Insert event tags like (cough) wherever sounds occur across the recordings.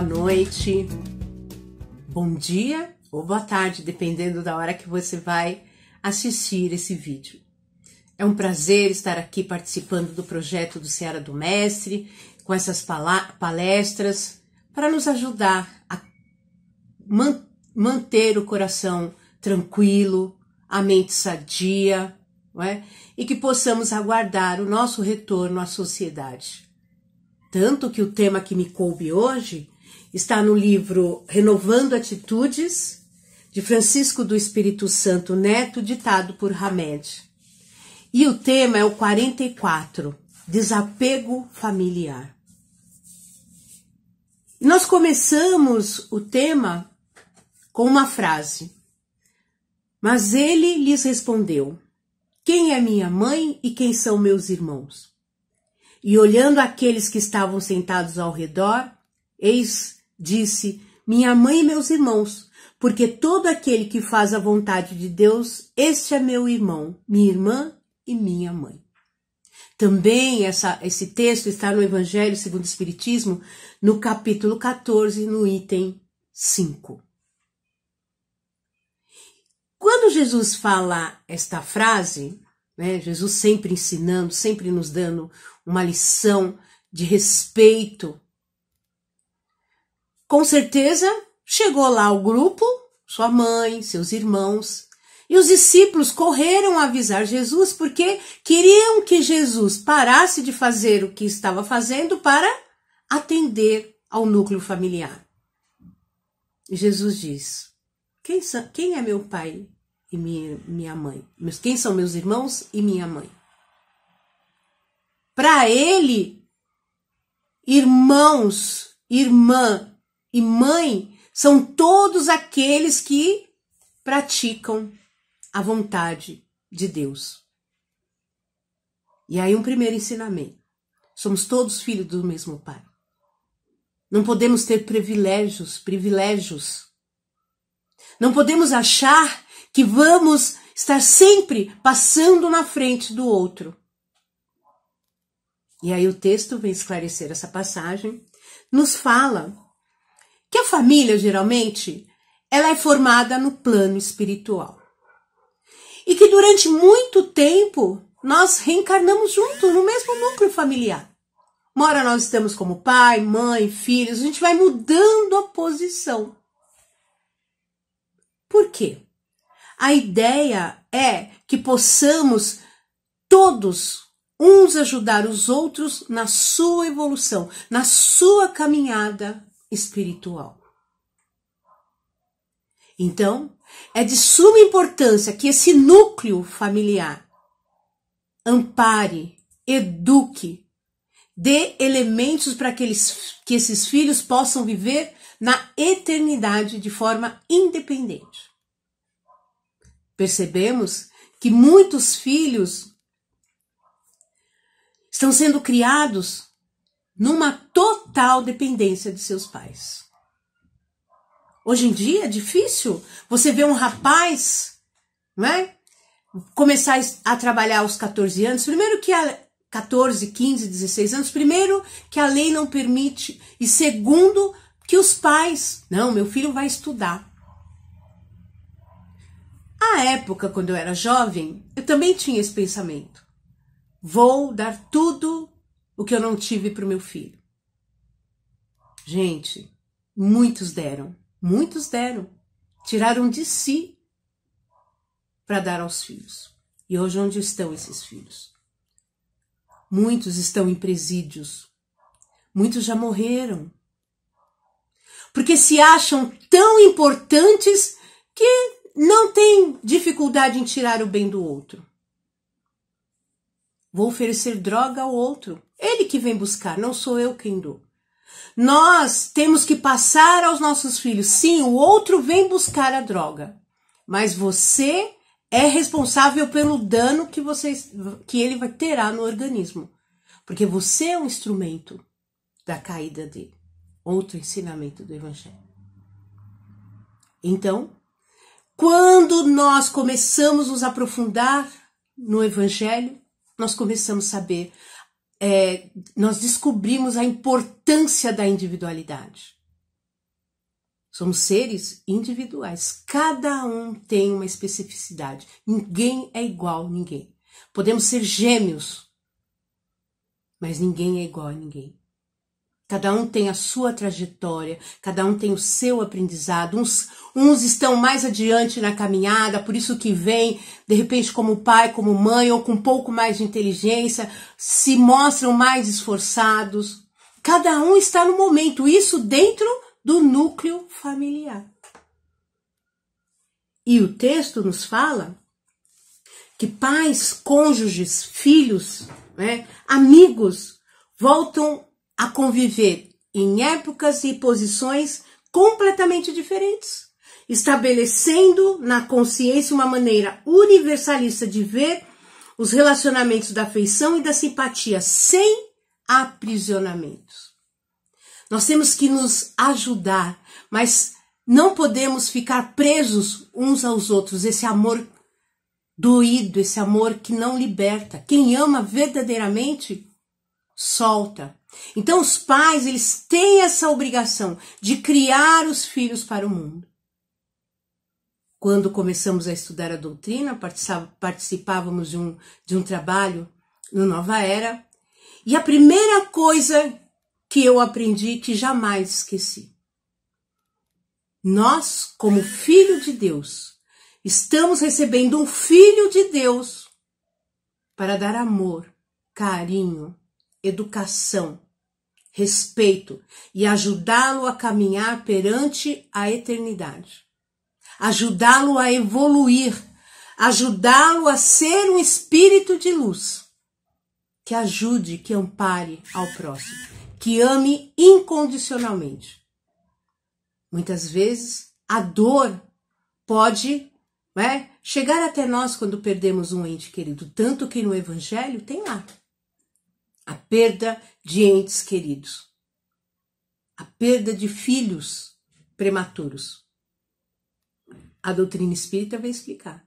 boa noite, bom dia ou boa tarde, dependendo da hora que você vai assistir esse vídeo. É um prazer estar aqui participando do projeto do Seara do Mestre, com essas palestras, para nos ajudar a man manter o coração tranquilo, a mente sadia, é? e que possamos aguardar o nosso retorno à sociedade. Tanto que o tema que me coube hoje Está no livro Renovando Atitudes, de Francisco do Espírito Santo Neto, ditado por Hamed. E o tema é o 44, desapego familiar. nós começamos o tema com uma frase. Mas ele lhes respondeu: Quem é minha mãe e quem são meus irmãos? E olhando aqueles que estavam sentados ao redor, Eis, disse, minha mãe e meus irmãos, porque todo aquele que faz a vontade de Deus, este é meu irmão, minha irmã e minha mãe. Também essa, esse texto está no Evangelho segundo o Espiritismo, no capítulo 14, no item 5. Quando Jesus fala esta frase, né, Jesus sempre ensinando, sempre nos dando uma lição de respeito com certeza, chegou lá o grupo, sua mãe, seus irmãos, e os discípulos correram avisar Jesus porque queriam que Jesus parasse de fazer o que estava fazendo para atender ao núcleo familiar. E Jesus diz: quem, são, quem, é meu pai e minha, minha mãe? Quem são meus irmãos e minha mãe? Para ele, irmãos, irmã e mãe são todos aqueles que praticam a vontade de Deus. E aí, um primeiro ensinamento: somos todos filhos do mesmo Pai. Não podemos ter privilégios, privilégios. Não podemos achar que vamos estar sempre passando na frente do outro. E aí o texto vem esclarecer essa passagem, nos fala que a família geralmente ela é formada no plano espiritual. E que durante muito tempo nós reencarnamos junto no mesmo núcleo familiar. Uma hora nós estamos como pai, mãe, filhos, a gente vai mudando a posição. Por quê? A ideia é que possamos todos uns ajudar os outros na sua evolução, na sua caminhada espiritual. Então, é de suma importância que esse núcleo familiar ampare, eduque, dê elementos para que, eles, que esses filhos possam viver na eternidade de forma independente. Percebemos que muitos filhos estão sendo criados numa total total dependência de seus pais. Hoje em dia é difícil você ver um rapaz, né? Começar a trabalhar aos 14 anos. Primeiro que a 14, 15, 16 anos, primeiro que a lei não permite e segundo que os pais, não, meu filho vai estudar. A época quando eu era jovem, eu também tinha esse pensamento. Vou dar tudo o que eu não tive para o meu filho. Gente, muitos deram, muitos deram, tiraram de si para dar aos filhos. E hoje onde estão esses filhos? Muitos estão em presídios, muitos já morreram, porque se acham tão importantes que não têm dificuldade em tirar o bem do outro. Vou oferecer droga ao outro, ele que vem buscar, não sou eu quem dou. Nós temos que passar aos nossos filhos. Sim, o outro vem buscar a droga, mas você é responsável pelo dano que você que ele vai terá no organismo, porque você é um instrumento da caída dele. Outro ensinamento do evangelho. Então, quando nós começamos a nos aprofundar no evangelho, nós começamos a saber é, nós descobrimos a importância da individualidade. Somos seres individuais, cada um tem uma especificidade, ninguém é igual a ninguém. Podemos ser gêmeos, mas ninguém é igual a ninguém. Cada um tem a sua trajetória, cada um tem o seu aprendizado. Uns, uns estão mais adiante na caminhada, por isso que vem, de repente, como pai, como mãe, ou com um pouco mais de inteligência, se mostram mais esforçados. Cada um está no momento, isso dentro do núcleo familiar. E o texto nos fala que pais, cônjuges, filhos, né, amigos voltam a conviver em épocas e posições completamente diferentes, estabelecendo na consciência uma maneira universalista de ver os relacionamentos da afeição e da simpatia sem aprisionamentos. Nós temos que nos ajudar, mas não podemos ficar presos uns aos outros. Esse amor doído, esse amor que não liberta. Quem ama verdadeiramente solta. Então os pais, eles têm essa obrigação de criar os filhos para o mundo. Quando começamos a estudar a doutrina, participávamos de um, de um trabalho no Nova Era, e a primeira coisa que eu aprendi que jamais esqueci. Nós, como filho de Deus, estamos recebendo um filho de Deus para dar amor, carinho, educação, respeito e ajudá-lo a caminhar perante a eternidade, ajudá-lo a evoluir, ajudá-lo a ser um espírito de luz que ajude, que ampare ao próximo, que ame incondicionalmente. Muitas vezes a dor pode né, chegar até nós quando perdemos um ente querido, tanto que no Evangelho tem lá a perda de entes queridos, a perda de filhos prematuros. A doutrina espírita vai explicar.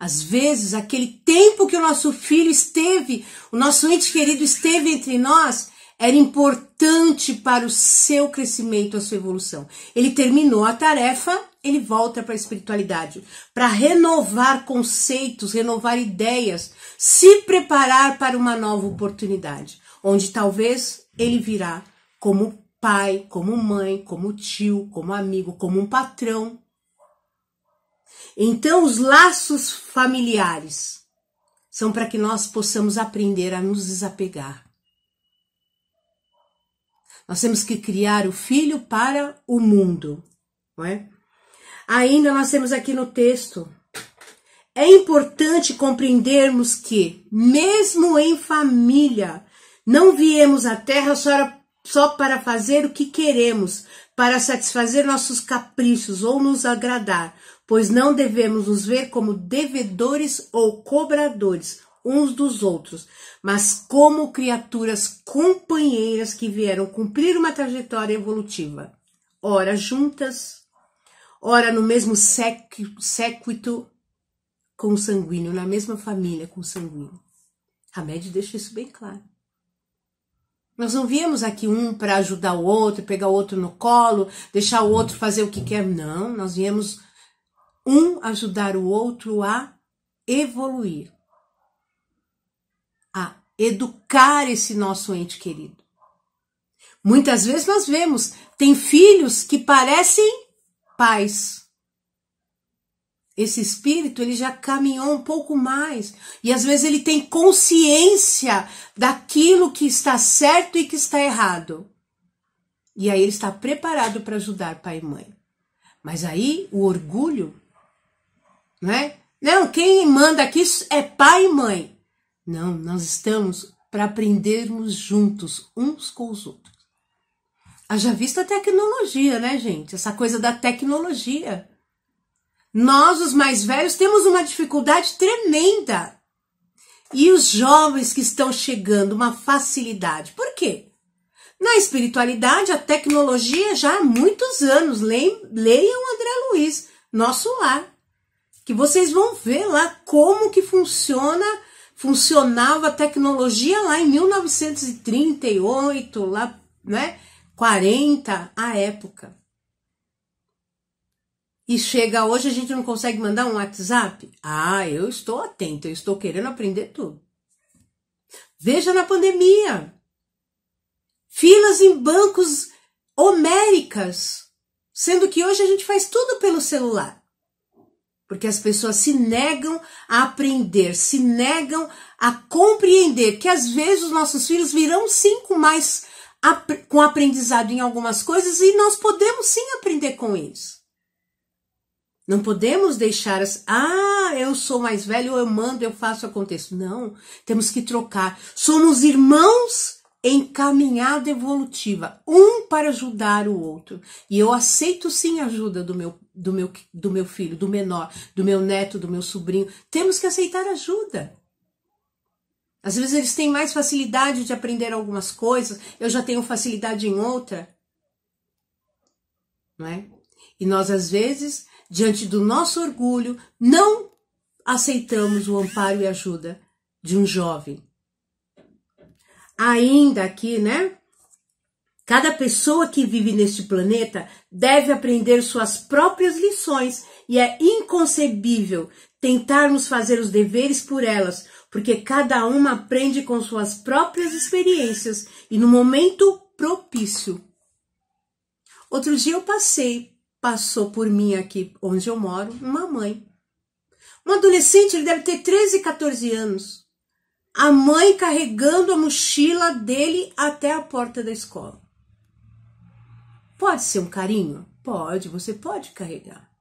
Às vezes, aquele tempo que o nosso filho esteve, o nosso ente querido esteve entre nós, era importante para o seu crescimento, a sua evolução. Ele terminou a tarefa ele volta para a espiritualidade, para renovar conceitos, renovar ideias, se preparar para uma nova oportunidade, onde talvez ele virá como pai, como mãe, como tio, como amigo, como um patrão. Então, os laços familiares são para que nós possamos aprender a nos desapegar. Nós temos que criar o filho para o mundo, não é? Ainda nós temos aqui no texto. É importante compreendermos que, mesmo em família, não viemos à Terra só, só para fazer o que queremos, para satisfazer nossos caprichos ou nos agradar, pois não devemos nos ver como devedores ou cobradores uns dos outros, mas como criaturas companheiras que vieram cumprir uma trajetória evolutiva, ora juntas, ora no mesmo séquito com o sanguíneo, na mesma família com o sanguíneo. Hamed deixa isso bem claro. Nós não viemos aqui um para ajudar o outro, pegar o outro no colo, deixar o outro fazer o que quer. Não, nós viemos um ajudar o outro a evoluir, a educar esse nosso ente querido. Muitas vezes nós vemos, tem filhos que parecem paz. Esse espírito, ele já caminhou um pouco mais. E às vezes ele tem consciência daquilo que está certo e que está errado. E aí ele está preparado para ajudar pai e mãe. Mas aí o orgulho, né? Não, quem manda aqui é pai e mãe. Não, nós estamos para aprendermos juntos uns com os outros. Haja visto a tecnologia, né, gente? Essa coisa da tecnologia. Nós, os mais velhos, temos uma dificuldade tremenda. E os jovens que estão chegando, uma facilidade. Por quê? Na espiritualidade, a tecnologia já há muitos anos. Leiam André Luiz, Nosso Lar, que vocês vão ver lá como que funciona, funcionava a tecnologia lá em 1938, lá, né? 40 à época. E chega hoje, a gente não consegue mandar um WhatsApp? Ah, eu estou atento, eu estou querendo aprender tudo. Veja na pandemia. Filas em bancos homéricas, sendo que hoje a gente faz tudo pelo celular. Porque as pessoas se negam a aprender, se negam a compreender que às vezes os nossos filhos virão sim com mais com aprendizado em algumas coisas e nós podemos sim aprender com eles. Não podemos deixar as, ah, eu sou mais velho, eu mando, eu faço, acontece Não, temos que trocar. Somos irmãos em caminhada evolutiva, um para ajudar o outro. E eu aceito sim a ajuda do meu, do meu, do meu filho, do menor, do meu neto, do meu sobrinho. Temos que aceitar ajuda. Às vezes eles têm mais facilidade de aprender algumas coisas, eu já tenho facilidade em outra. Não é? E nós, às vezes, diante do nosso orgulho, não aceitamos o amparo e ajuda de um jovem. Ainda aqui, né? Cada pessoa que vive neste planeta deve aprender suas próprias lições e é inconcebível tentarmos fazer os deveres por elas, porque cada uma aprende com suas próprias experiências e no momento propício. Outro dia eu passei, passou por mim aqui onde eu moro, uma mãe. Um adolescente, ele deve ter 13, 14 anos. A mãe carregando a mochila dele até a porta da escola. Pode ser um carinho? Pode, você pode carregar.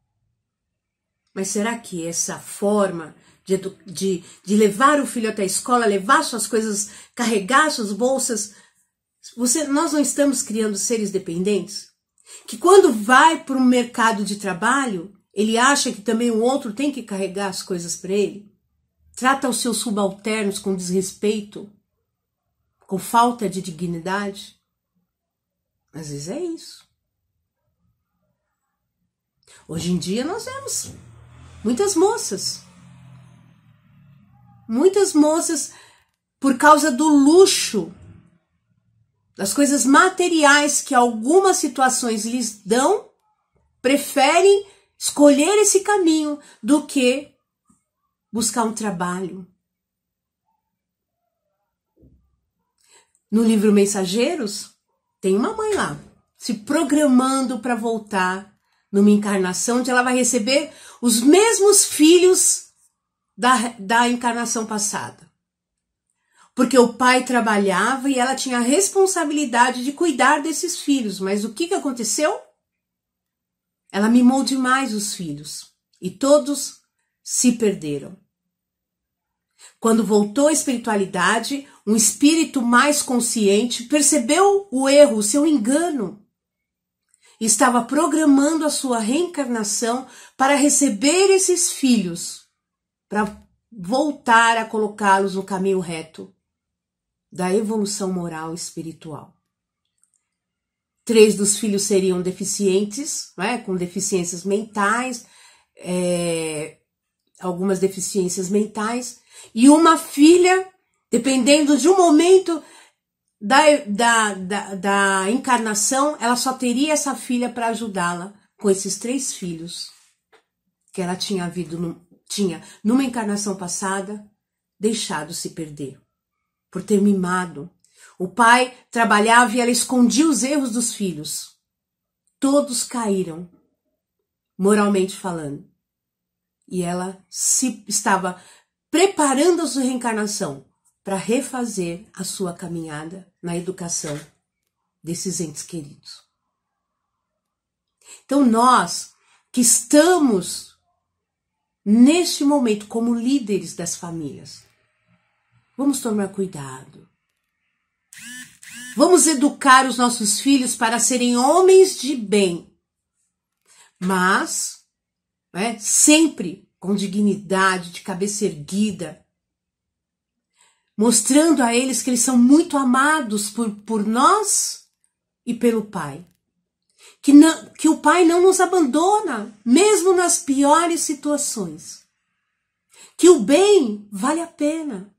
Mas será que essa forma de, de, de levar o filho até a escola, levar suas coisas, carregar suas bolsas, você, nós não estamos criando seres dependentes? Que quando vai para o mercado de trabalho, ele acha que também o outro tem que carregar as coisas para ele? Trata os seus subalternos com desrespeito, com falta de dignidade? Às vezes é isso. Hoje em dia nós vemos Muitas moças. Muitas moças, por causa do luxo, das coisas materiais que algumas situações lhes dão, preferem escolher esse caminho do que buscar um trabalho. No livro Mensageiros, tem uma mãe lá, se programando para voltar numa encarnação onde ela vai receber os mesmos filhos da, da encarnação passada. Porque o pai trabalhava e ela tinha a responsabilidade de cuidar desses filhos, mas o que, que aconteceu? Ela mimou demais os filhos e todos se perderam. Quando voltou à espiritualidade, um espírito mais consciente percebeu o erro, o seu engano estava programando a sua reencarnação para receber esses filhos, para voltar a colocá-los no caminho reto da evolução moral e espiritual. Três dos filhos seriam deficientes, né, com deficiências mentais, é, algumas deficiências mentais, e uma filha, dependendo de um momento, da, da, da, da encarnação, ela só teria essa filha para ajudá-la com esses três filhos que ela tinha havido, tinha numa encarnação passada deixado se perder por ter mimado. O pai trabalhava e ela escondia os erros dos filhos. Todos caíram, moralmente falando. E ela se estava preparando a sua reencarnação para refazer a sua caminhada na educação desses entes queridos. Então, nós que estamos neste momento como líderes das famílias, vamos tomar cuidado. Vamos educar os nossos filhos para serem homens de bem, mas né, sempre com dignidade, de cabeça erguida, mostrando a eles que eles são muito amados por, por nós e pelo Pai. Que, não, que o Pai não nos abandona, mesmo nas piores situações. Que o bem vale a pena.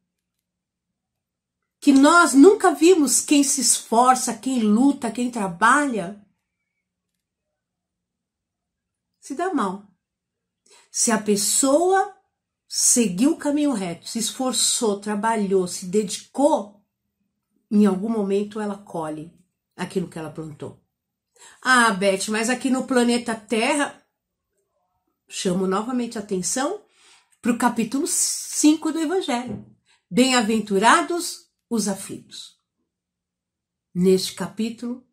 Que nós nunca vimos quem se esforça, quem luta, quem trabalha se dá mal. Se a pessoa seguiu o caminho reto, se esforçou, trabalhou, se dedicou, em algum momento ela colhe aquilo que ela plantou. Ah, Beth, mas aqui no planeta Terra, chamo novamente a atenção para o capítulo 5 do Evangelho. Bem-aventurados os aflitos. Neste capítulo,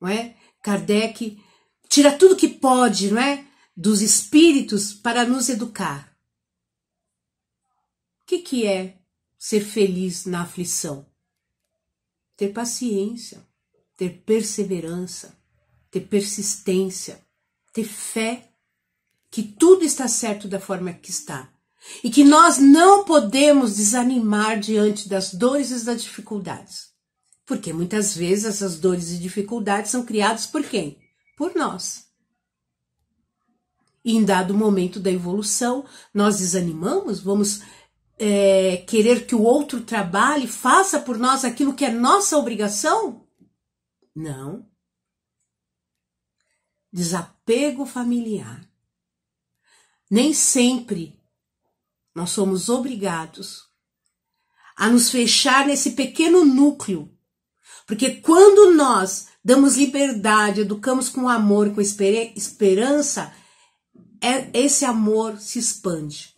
não é? Kardec tira tudo que pode, não é? Dos espíritos para nos educar o que, que é ser feliz na aflição? Ter paciência, ter perseverança, ter persistência, ter fé que tudo está certo da forma que está e que nós não podemos desanimar diante das dores e das dificuldades. Porque muitas vezes essas dores e dificuldades são criadas por quem? Por nós. E em dado momento da evolução, nós desanimamos, vamos é, querer que o outro trabalhe, faça por nós aquilo que é nossa obrigação? Não. Desapego familiar. Nem sempre nós somos obrigados a nos fechar nesse pequeno núcleo. Porque quando nós damos liberdade, educamos com amor, com esperança, é, esse amor se expande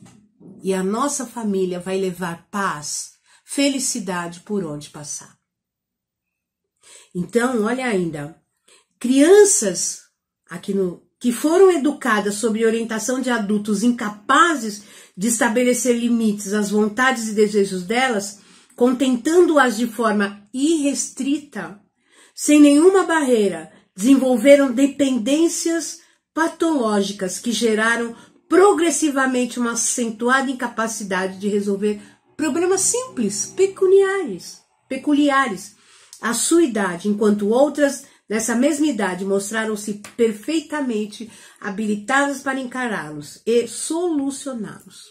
e a nossa família vai levar paz, felicidade por onde passar. Então, olha ainda, crianças aqui no que foram educadas sob orientação de adultos incapazes de estabelecer limites às vontades e desejos delas, contentando-as de forma irrestrita, sem nenhuma barreira, desenvolveram dependências patológicas que geraram progressivamente uma acentuada incapacidade de resolver problemas simples, pecuniários peculiares à sua idade, enquanto outras nessa mesma idade mostraram-se perfeitamente habilitadas para encará-los e solucioná-los.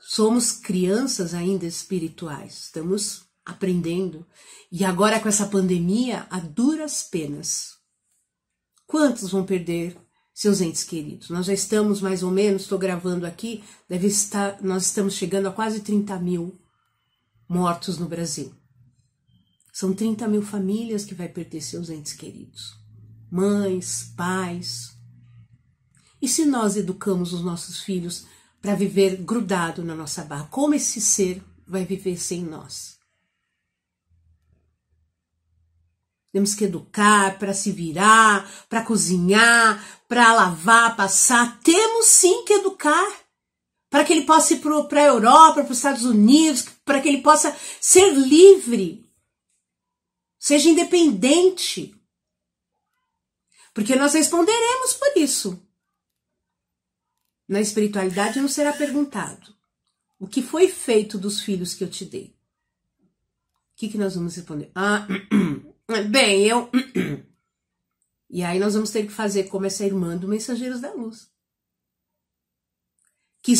Somos crianças ainda espirituais, estamos aprendendo. E agora com essa pandemia, a duras penas. Quantos vão perder seus entes queridos. Nós já estamos mais ou menos, estou gravando aqui, deve estar, nós estamos chegando a quase 30 mil mortos no Brasil. São 30 mil famílias que vai perder seus entes queridos. Mães, pais. E se nós educamos os nossos filhos para viver grudado na nossa barra? Como esse ser vai viver sem nós? Temos que educar para se virar, para cozinhar, para lavar, passar. Temos sim que educar para que ele possa ir para a Europa, para os Estados Unidos, para que ele possa ser livre, seja independente. Porque nós responderemos por isso. Na espiritualidade não será perguntado o que foi feito dos filhos que eu te dei. O que, que nós vamos responder? Ah, (clears throat) bem, eu (clears throat) E aí nós vamos ter que fazer como essa irmã do Mensageiros da Luz. Que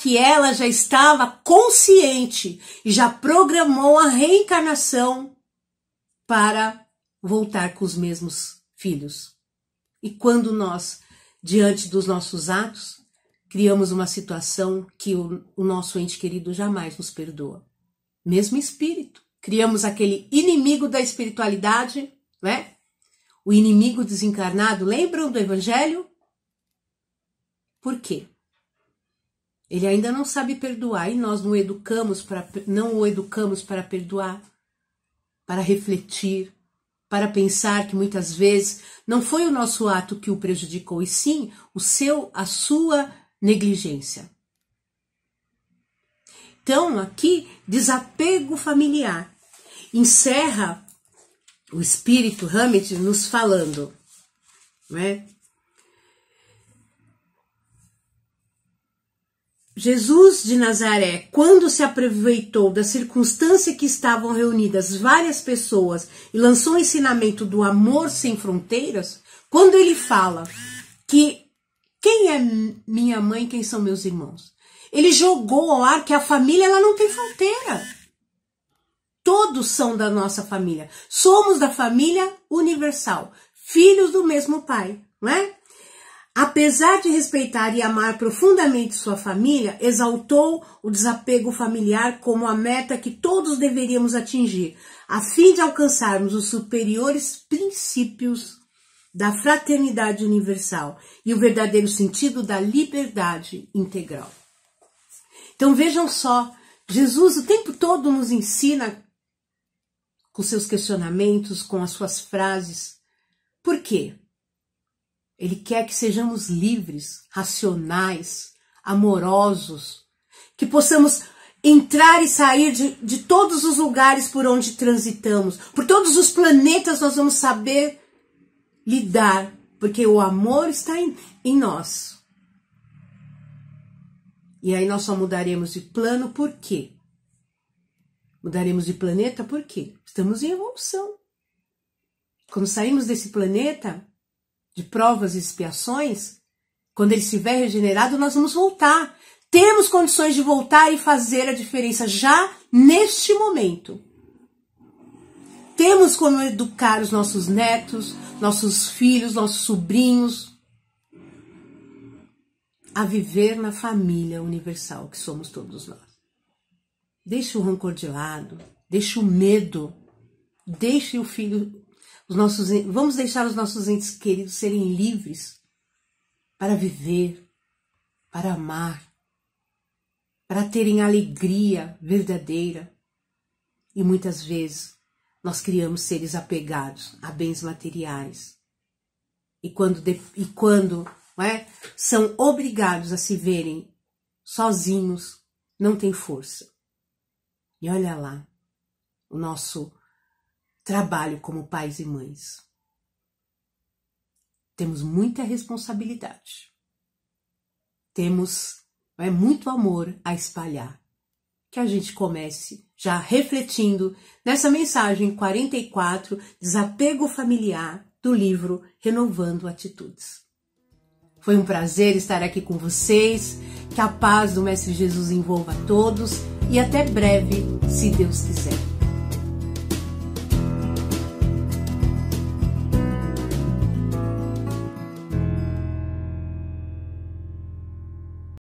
que ela já estava consciente e já programou a reencarnação para voltar com os mesmos filhos. E quando nós, diante dos nossos atos, criamos uma situação que o, o nosso ente querido jamais nos perdoa. Mesmo espírito. Criamos aquele inimigo da espiritualidade, né? o inimigo desencarnado, lembram do Evangelho? Por quê? Ele ainda não sabe perdoar e nós não educamos para não o educamos para perdoar, para refletir, para pensar que muitas vezes não foi o nosso ato que o prejudicou e sim o seu, a sua negligência. Então, aqui, desapego familiar encerra o espírito Hamid nos falando, né? Jesus de Nazaré, quando se aproveitou da circunstância que estavam reunidas várias pessoas e lançou o ensinamento do amor sem fronteiras, quando ele fala que quem é minha mãe, quem são meus irmãos, ele jogou ao ar que a família ela não tem fronteira. Todos são da nossa família. Somos da família universal, filhos do mesmo pai, não é? Apesar de respeitar e amar profundamente sua família, exaltou o desapego familiar como a meta que todos deveríamos atingir, a fim de alcançarmos os superiores princípios da fraternidade universal e o verdadeiro sentido da liberdade integral. Então vejam só, Jesus o tempo todo nos ensina com seus questionamentos, com as suas frases. Por quê? Ele quer que sejamos livres, racionais, amorosos, que possamos entrar e sair de, de todos os lugares por onde transitamos, por todos os planetas nós vamos saber lidar, porque o amor está em, em nós. E aí nós só mudaremos de plano por quê? Mudaremos de planeta por quê? Estamos em evolução. Quando saímos desse planeta de provas e expiações, quando ele estiver regenerado, nós vamos voltar. Temos condições de voltar e fazer a diferença já neste momento. Temos como educar os nossos netos, nossos filhos, nossos sobrinhos a viver na família universal que somos todos nós. Deixe o rancor de lado, deixe o medo, deixe o filho, os nossos, vamos deixar os nossos entes queridos serem livres para viver, para amar, para terem alegria verdadeira. E muitas vezes nós criamos seres apegados a bens materiais. E quando, e quando é, são obrigados a se verem sozinhos, não tem força. E olha lá o nosso trabalho como pais e mães. Temos muita responsabilidade. Temos é, muito amor a espalhar. Que a gente comece já refletindo nessa mensagem 44, Desapego Familiar, do livro Renovando Atitudes. Foi um prazer estar aqui com vocês. Que a paz do Mestre Jesus envolva todos e até breve, se Deus quiser.